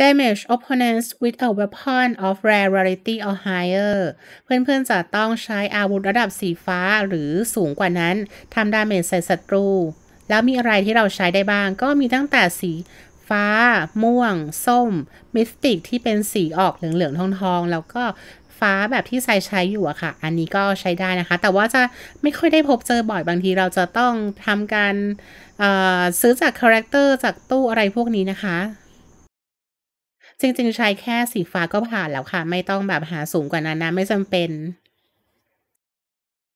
damage opponents with a weapon of rare rarity or higher เพื่อนๆจะต้องใช้อาวุธระดับสีฟ้าหรือสูงกว่านั้นทำดาเมจใส่ศัตรู แล้วมีอะไรที่เราใช้ได้บ้าง ก็มีตั้งแต่สีฟ้า ม่วง ส้ม มิสติกที่เป็นสีออกเหลืองๆทองๆ แล้วก็ฟ้าแบบที่ใส่ใช้อยู่อะค่ะ อันนี้ก็ใช้ได้นะคะ แต่ว่าจะไม่ค่อยได้พบเจอบ่อยบางทีเราจะต้องทำการซื้อจากคาแรคเตอร์จากตู้อะไรพวกนี้นะคะจริง ๆ ใช้แค่สีฟ้าก็ผ่านแล้วค่ะ ไม่ต้องแบบหาสูงกว่านั้นนะ ไม่จำเป็น